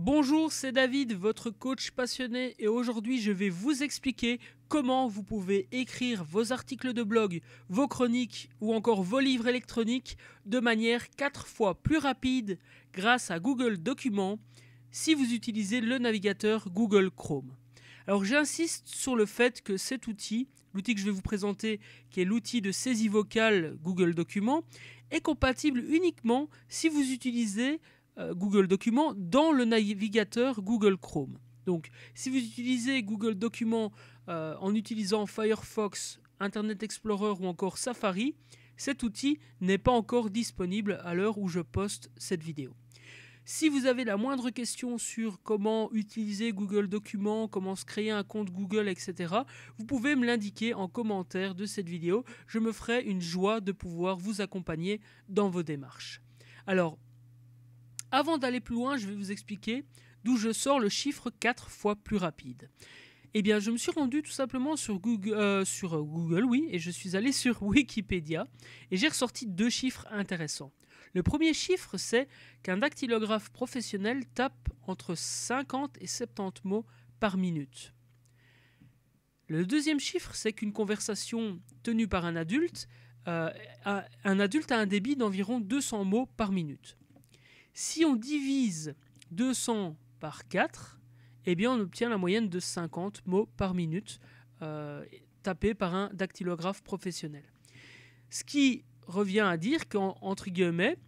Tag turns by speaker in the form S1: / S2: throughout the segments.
S1: Bonjour, c'est David, votre coach passionné, et aujourd'hui je vais vous expliquer comment vous pouvez écrire vos articles de blog, vos chroniques ou encore vos livres électroniques de manière 4 fois plus rapide grâce à Google Documents si vous utilisez le navigateur Google Chrome. Alors j'insiste sur le fait que cet outil, l'outil que je vais vous présenter, qui est l'outil de saisie vocale Google Documents, est compatible uniquement si vous utilisez euh, Google Documents dans le navigateur Google Chrome. Donc, si vous utilisez Google Documents euh, en utilisant Firefox, Internet Explorer ou encore Safari, cet outil n'est pas encore disponible à l'heure où je poste cette vidéo. Si vous avez la moindre question sur comment utiliser Google Documents, comment se créer un compte Google, etc., vous pouvez me l'indiquer en commentaire de cette vidéo. Je me ferai une joie de pouvoir vous accompagner dans vos démarches. Alors, avant d'aller plus loin, je vais vous expliquer d'où je sors le chiffre 4 fois plus rapide. Eh bien, je me suis rendu tout simplement sur Google, euh, sur Google, oui, et je suis allé sur Wikipédia, et j'ai ressorti deux chiffres intéressants. Le premier chiffre, c'est qu'un dactylographe professionnel tape entre 50 et 70 mots par minute. Le deuxième chiffre, c'est qu'une conversation tenue par un adulte, euh, un adulte a un débit d'environ 200 mots par minute. Si on divise 200 par 4, eh bien on obtient la moyenne de 50 mots par minute euh, tapés par un dactylographe professionnel. Ce qui revient à dire qu'entre guillemets,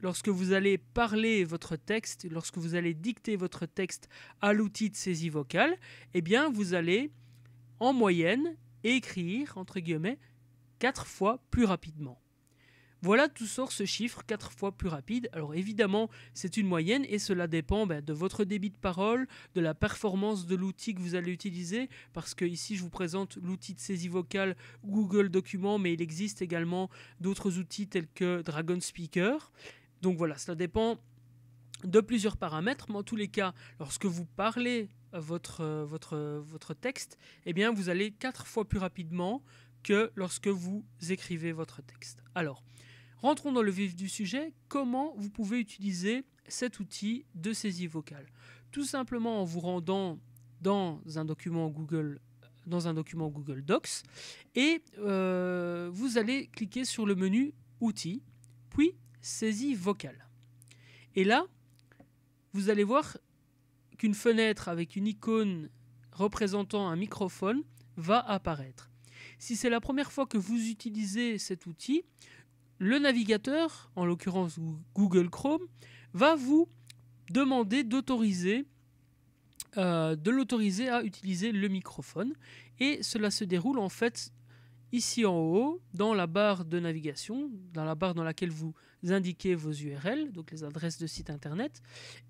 S1: lorsque vous allez parler votre texte, lorsque vous allez dicter votre texte à l'outil de saisie vocale, eh bien vous allez en moyenne écrire entre guillemets 4 fois plus rapidement. Voilà, tout sort ce chiffre 4 fois plus rapide. Alors évidemment, c'est une moyenne et cela dépend ben, de votre débit de parole, de la performance de l'outil que vous allez utiliser, parce que ici je vous présente l'outil de saisie vocale Google Documents, mais il existe également d'autres outils tels que Dragon Speaker. Donc voilà, cela dépend de plusieurs paramètres, mais en tous les cas, lorsque vous parlez votre, euh, votre, euh, votre texte, eh bien vous allez 4 fois plus rapidement lorsque vous écrivez votre texte. Alors, rentrons dans le vif du sujet. Comment vous pouvez utiliser cet outil de saisie vocale Tout simplement en vous rendant dans un document Google dans un document Google Docs et euh, vous allez cliquer sur le menu Outils, puis Saisie vocale. Et là, vous allez voir qu'une fenêtre avec une icône représentant un microphone va apparaître si c'est la première fois que vous utilisez cet outil, le navigateur, en l'occurrence Google Chrome, va vous demander d'autoriser euh, de l'autoriser à utiliser le microphone. Et cela se déroule en fait ici en haut, dans la barre de navigation, dans la barre dans laquelle vous indiquez vos URL, donc les adresses de site internet,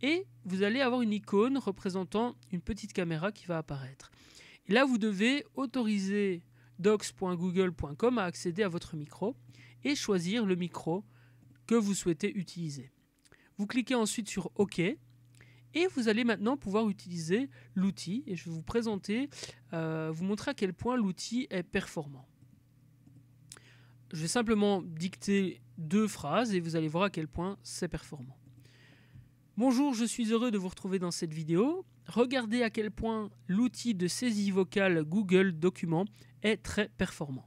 S1: et vous allez avoir une icône représentant une petite caméra qui va apparaître. là, vous devez autoriser docs.google.com à accéder à votre micro et choisir le micro que vous souhaitez utiliser. Vous cliquez ensuite sur OK et vous allez maintenant pouvoir utiliser l'outil et je vais vous présenter, euh, vous montrer à quel point l'outil est performant. Je vais simplement dicter deux phrases et vous allez voir à quel point c'est performant. Bonjour, je suis heureux de vous retrouver dans cette vidéo. Regardez à quel point l'outil de saisie vocale Google Documents est très performant.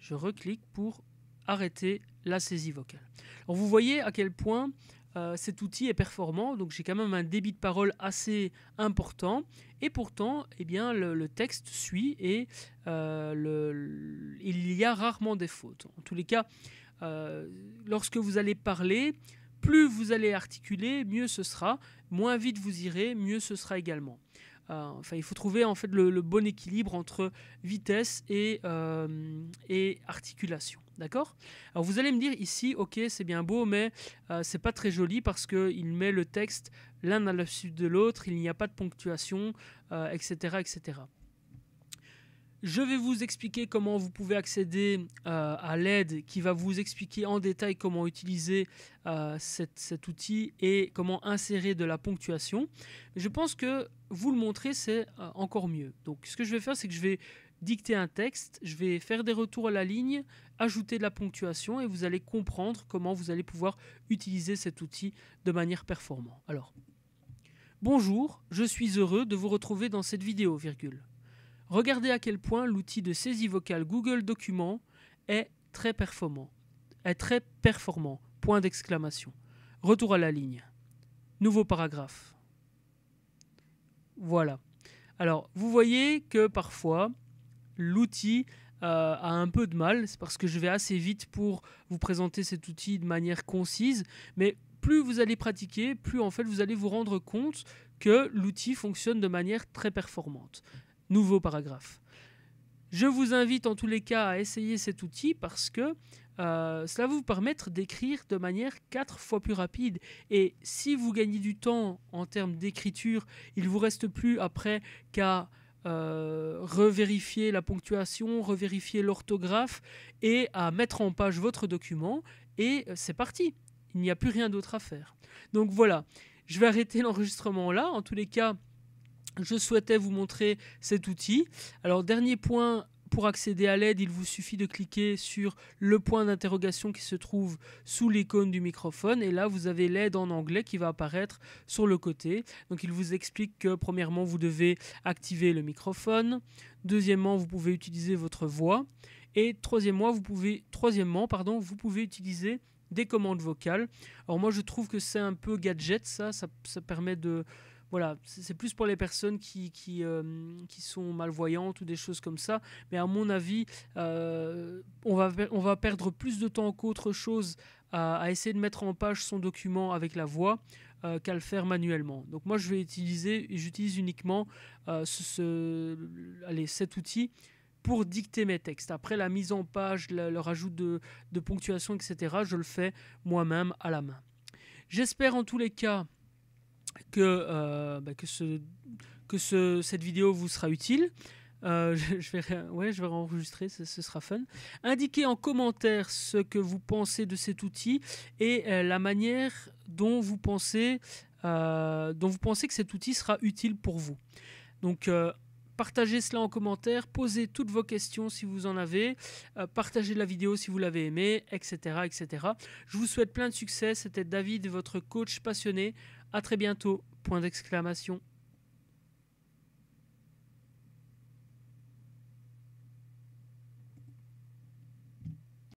S1: Je reclique pour arrêter la saisie vocale. vous voyez à quel point euh, cet outil est performant, donc j'ai quand même un débit de parole assez important, et pourtant eh bien, le, texte suit et euh, il y a rarement des fautes. En tous les cas, euh, lorsque vous allez parler, plus vous allez articuler, mieux ce sera. Moins vite vous irez, mieux ce sera également. Euh, enfin, il faut trouver en fait le, bon équilibre entre vitesse et, euh, articulation. D'accord vous allez me dire ici, ok, c'est bien beau, mais ce c'est pas très joli parce qu'il met le texte l'un à la de l'autre, il n'y a pas de ponctuation, etc., etc. Je vais vous expliquer comment vous pouvez accéder euh, à l'aide qui va vous expliquer en détail comment utiliser euh, cet outil et comment insérer de la ponctuation. Je pense que vous le montrer, c'est euh, encore mieux. Donc ce que je vais faire, c'est que je vais dicter un texte, je vais faire des retours à la ligne, ajouter de la ponctuation et vous allez comprendre comment vous allez pouvoir utiliser cet outil de manière performante. Alors, bonjour, je suis heureux de vous retrouver dans cette vidéo, virgule. Regardez à quel point l'outil de saisie vocale Google Documents est très performant. Est très performant. Point d'exclamation. Retour à la ligne. Nouveau paragraphe. Voilà. Alors, vous voyez que parfois, l'outil euh, a un peu de mal. C'est parce que je vais assez vite pour vous présenter cet outil de manière concise. Mais plus vous allez pratiquer, plus en fait vous allez vous rendre compte que l'outil fonctionne de manière très performante nouveau paragraphe. Je vous invite en tous les cas à essayer cet outil parce que euh, cela va vous permettre d'écrire de manière quatre fois plus rapide. Et si vous gagnez du temps en termes d'écriture, il vous reste plus après qu'à euh, revérifier la ponctuation, revérifier l'orthographe et à mettre en page votre document. Et c'est parti. Il n'y a plus rien d'autre à faire. Donc voilà, je vais arrêter l'enregistrement là. En tous les cas, je souhaitais vous montrer cet outil. Alors dernier point, pour accéder à l'aide, il vous suffit de cliquer sur le point d'interrogation qui se trouve sous l'icône du microphone et là vous avez l'aide en anglais qui va apparaître sur le côté. Donc il vous explique que premièrement vous devez activer le microphone, deuxièmement vous pouvez utiliser votre voix et troisièmement vous pouvez, troisièmement, pardon, vous pouvez utiliser des commandes vocales. Alors moi je trouve que c'est un peu gadget ça, ça permet de voilà, c'est plus pour les personnes euh, qui, sont malvoyantes ou des choses comme ça. Mais à mon avis, euh, on, va, on va perdre plus de temps qu'autre chose à, essayer de mettre en page son document avec la voix euh, qu'à le faire manuellement. Donc moi, je vais utiliser, j'utilise uniquement ce, cet outil pour dicter mes textes. Après la mise en page, le, rajout de, de ponctuation, etc., je le fais moi-même à la main. J'espère en tous les cas que, euh, bah, que, ce, que ce, cette vidéo vous sera utile. Euh, je, vais, ouais, je vais enregistrer, ce, sera fun. Indiquez en commentaire ce que vous pensez de cet outil et euh, la manière dont vous pensez, dont vous pensez que cet outil sera utile pour vous. Donc Partagez cela en commentaire, posez toutes vos questions si vous en avez, euh, partagez la vidéo si vous l'avez aimée, etc., etc. Je vous souhaite plein de succès. C'était David, votre coach passionné. À très bientôt. Point d'exclamation.